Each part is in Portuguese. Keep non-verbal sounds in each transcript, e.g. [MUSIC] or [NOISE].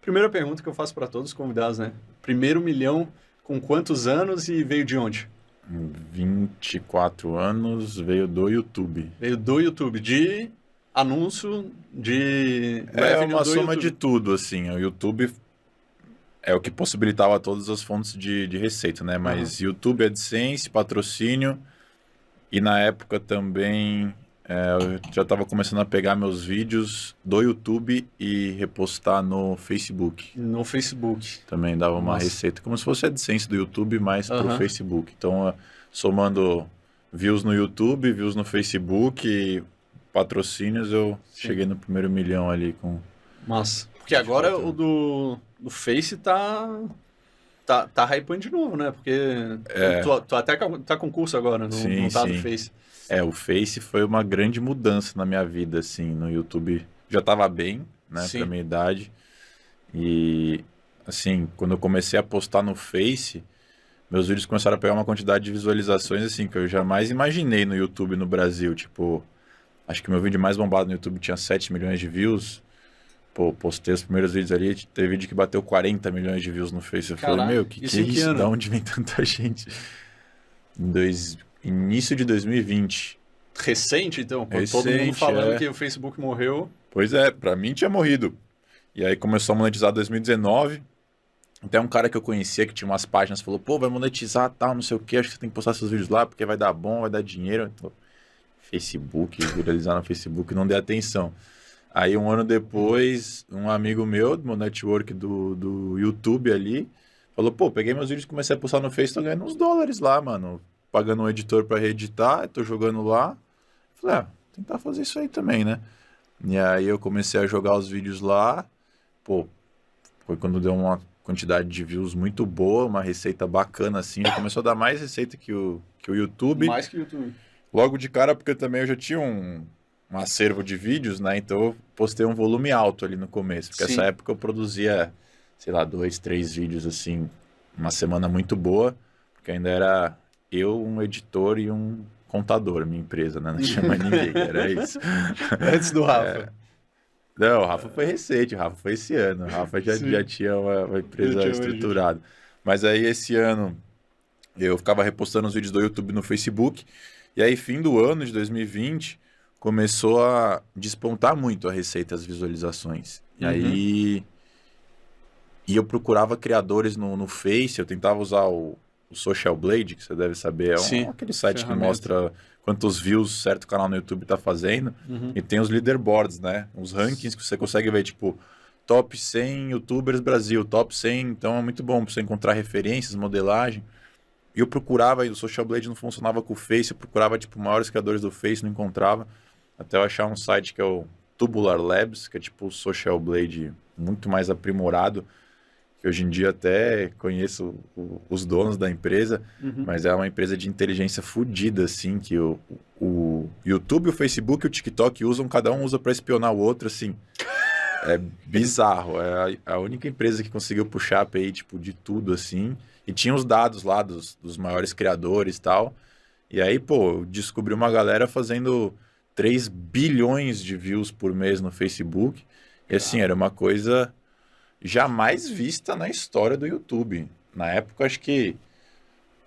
Primeira pergunta que eu faço para todos os convidados, né? Primeiro milhão com quantos anos e veio de onde? 24 anos, veio do YouTube. Veio do YouTube, de anúncio, de... É uma soma YouTube. de tudo, assim. O YouTube é o que possibilitava todas as fontes de, de receita, né? Mas uhum. YouTube, AdSense, patrocínio e na época também é, eu já estava começando a pegar meus vídeos do YouTube e repostar no Facebook. No Facebook. Também dava uma Nossa. receita, como se fosse a AdSense do YouTube, mas para pro Facebook. Então, somando views no YouTube, views no Facebook, patrocínios, eu Sim. cheguei no primeiro milhão ali com. Massa. Porque agora o do, do Face tá tá, tá hypando de novo, né? Porque é. tu, tu, até tá com curso agora, não, sim, não tá sim. no Face. É, o Face foi uma grande mudança na minha vida, assim, no YouTube. Já tava bem, né, sim. pra minha idade. E, assim, quando eu comecei a postar no Face, meus vídeos começaram a pegar uma quantidade de visualizações, assim, que eu jamais imaginei no YouTube no Brasil. Tipo, acho que meu vídeo mais bombado no YouTube tinha 7 milhões de views. Pô, postei os primeiros vídeos ali, teve vídeo que bateu 40 milhões de views no Face. Eu Caralho, falei, meu, que, que é isso? Da onde vem [LAUGHS] tanta gente? Dois, início de 2020. Recente, então? Recente, todo mundo falando é. que o Facebook morreu. Pois é, pra mim tinha morrido. E aí começou a monetizar 2019. Até um cara que eu conhecia que tinha umas páginas falou: pô, vai monetizar tal, não sei o que, acho que você tem que postar seus vídeos lá porque vai dar bom, vai dar dinheiro. Então, Facebook, viralizar no Facebook, não dei atenção. Aí um ano depois, um amigo meu, do meu network do, do YouTube ali, falou, pô, peguei meus vídeos, comecei a postar no Face, tô ganhando uns dólares lá, mano. Pagando um editor para reeditar, tô jogando lá. Falei, ah, tentar fazer isso aí também, né? E aí eu comecei a jogar os vídeos lá, pô, foi quando deu uma quantidade de views muito boa, uma receita bacana assim, já começou a dar mais receita que o, que o YouTube. Mais que o YouTube. Logo de cara, porque também eu já tinha um, um acervo de vídeos, né? Então eu postei um volume alto ali no começo, porque Sim. essa época eu produzia, sei lá, dois, três vídeos assim, uma semana muito boa, porque ainda era eu, um editor e um contador, minha empresa, né? Não tinha mais ninguém, [LAUGHS] era isso. Antes do Rafa. É... Não, o Rafa foi recente, o Rafa foi esse ano, o Rafa já, já tinha uma, uma empresa tinha estruturada. Mas aí esse ano eu ficava repostando os vídeos do YouTube no Facebook, e aí fim do ano de 2020 começou a despontar muito a receita, as visualizações. E uhum. aí. E eu procurava criadores no, no Face, eu tentava usar o, o Social Blade, que você deve saber, é um, Sim, aquele site que mostra quantos views certo canal no YouTube está fazendo. Uhum. E tem os leaderboards, né? Os rankings que você consegue ver, tipo, top 100 youtubers Brasil, top 100. Então é muito bom para você encontrar referências, modelagem. E eu procurava, e o Social Blade não funcionava com o Face, eu procurava, tipo, maiores criadores do Face, não encontrava. Até eu achar um site que é o Tubular Labs, que é tipo o Social Blade muito mais aprimorado, que hoje em dia até conheço os donos da empresa, uhum. mas é uma empresa de inteligência fodida, assim, que o, o YouTube, o Facebook e o TikTok usam, cada um usa para espionar o outro, assim. É bizarro. É a, única empresa que conseguiu puxar a API, tipo, de tudo, assim. E tinha os dados lá dos, dos maiores criadores e tal. E aí, pô, descobri uma galera fazendo 3 bilhões de views por mês no Facebook. E assim, ah. era uma coisa jamais vista na história do YouTube. Na época, acho que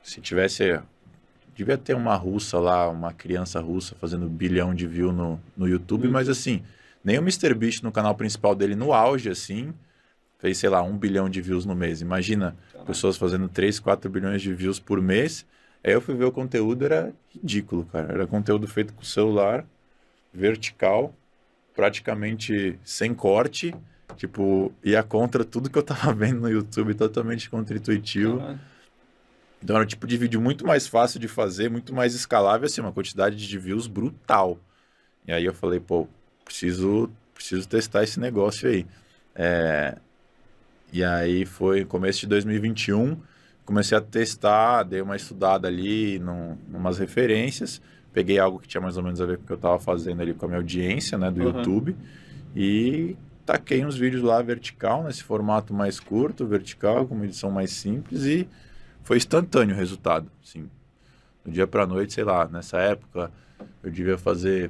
se tivesse. Devia ter uma russa lá, uma criança russa fazendo bilhão de views no, no YouTube, hum. mas uhum. assim, nem o MrBeast no canal principal dele, no auge, assim, fez, sei lá, um bilhão de views no mês. Imagina Caramba. pessoas fazendo 3, 4 bilhões de views por mês. Aí eu fui ver o conteúdo, era ridículo, cara. Era conteúdo feito com o celular vertical, praticamente sem corte, tipo, ia contra tudo que eu tava [LAUGHS] vendo no YouTube, totalmente contraintuitivo. Uhum. Então era um tipo de vídeo muito mais fácil de fazer, muito mais escalável, assim, uma quantidade de views brutal. E aí eu falei, pô, preciso, preciso testar esse negócio aí. É... E aí foi começo de 2021, comecei a testar, dei uma estudada ali num, umas referências, peguei algo que tinha mais ou menos a ver com o que eu estava fazendo ali com a minha audiência, né, do uhum. YouTube, e taquei uns vídeos lá vertical, nesse formato mais curto, vertical, com uma edição mais simples e foi instantâneo o resultado, assim. Do dia para noite, sei lá, nessa época eu devia fazer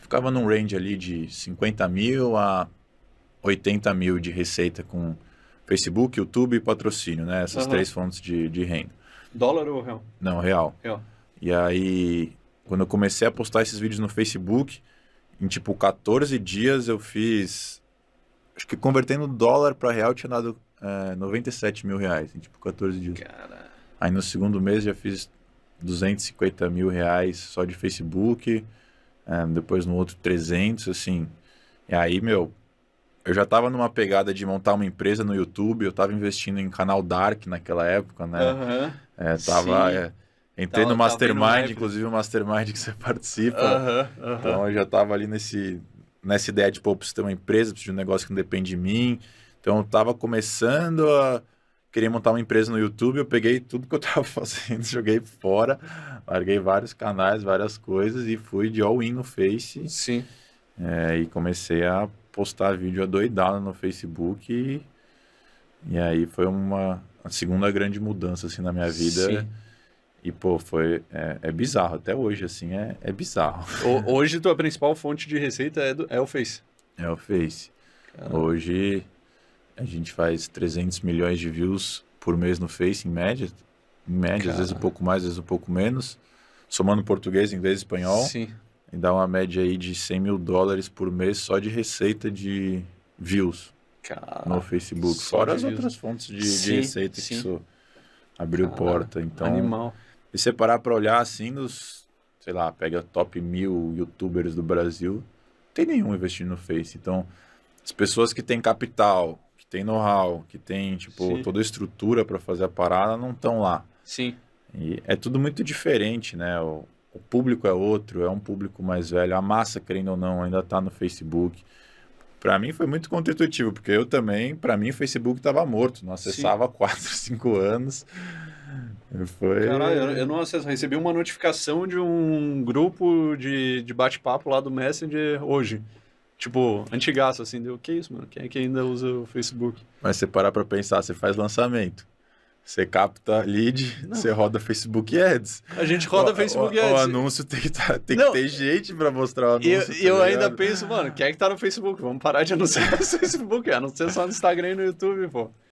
ficava num range ali de 50 mil a 80 mil de receita com Facebook, YouTube e patrocínio, né? Essas uhum. três fontes de, de renda. Dólar ou real? Não, real. Real. E aí, quando eu comecei a postar esses vídeos no Facebook, em tipo 14 dias eu fiz. Acho que convertendo dólar para real tinha dado é, eh, 97 mil reais, em tipo 14 dias. Cara. Aí no segundo mês já fiz 250 mil reais só de Facebook, é, depois no outro 300, assim. E aí, meu, eu já tava numa pegada de montar uma empresa no YouTube, eu tava investindo em canal Dark naquela época, né? Uhum. É, tava é, Entrei então, no tá Mastermind, inclusive o Mastermind que você [LAUGHS] participa. Uh -huh, uh -huh. Então eu já estava ali nesse, nessa ideia de, pô, preciso ter uma empresa, preciso de um negócio que não depende de mim. Então eu estava começando a querer montar uma empresa no YouTube, eu peguei tudo que eu estava [LAUGHS] fazendo, joguei fora, larguei vários canais, várias coisas e fui de all-in no Face. Sim. É, e comecei a postar vídeo adoidado no Facebook e, e aí foi uma segunda grande mudança assim na minha vida. Sim e, pô, foi. É, é, bizarro. Até hoje, assim, é, é bizarro. O, hoje, tua principal fonte de receita é, do, é o Face. É o Face. Caramba. Hoje, a gente faz 300 milhões de views por mês no Face, em média. Em média, Caramba. às vezes um pouco mais, às vezes um pouco menos. Somando português, inglês e espanhol. Sim. E dá uma média aí de 100 mil dólares por mês só de receita de views Caramba. no Facebook. Fora as views. outras fontes de, de receita sim. que isso abriu porta. Então. Animal. E você parar pra olhar assim nos, sei lá, pega top mil youtubers do Brasil, não tem nenhum investindo no Face. Então, as pessoas que têm capital, que têm know-how, que têm, tipo, Sim. toda a estrutura para fazer a parada, não estão lá. Sim. E é tudo muito diferente, né? O, o público é outro, é um público mais velho. A massa, querendo ou não, ainda tá no Facebook para mim foi muito contributivo, porque eu também, para mim, o Facebook estava morto, não acessava há 4, 5 [LAUGHS] anos. Foi... Caralho, eu não acesso, recebi uma notificação de um grupo de, de bate-papo lá do Messenger hoje. Tipo, antigaço, assim, deu, o que é isso, mano? Quem é que ainda usa o Facebook? Mas você parar pra pensar, você faz lançamento. Você capta lead, não. você roda Facebook Ads. A gente roda o, Facebook o, Ads. O anúncio tem que, tá, tem que ter gente para mostrar o anúncio. Eu, tá eu ainda penso, mano, quem é que tá no Facebook? Vamos parar de anunciar no [LAUGHS] Facebook, Anunciar só no Instagram e no YouTube, pô.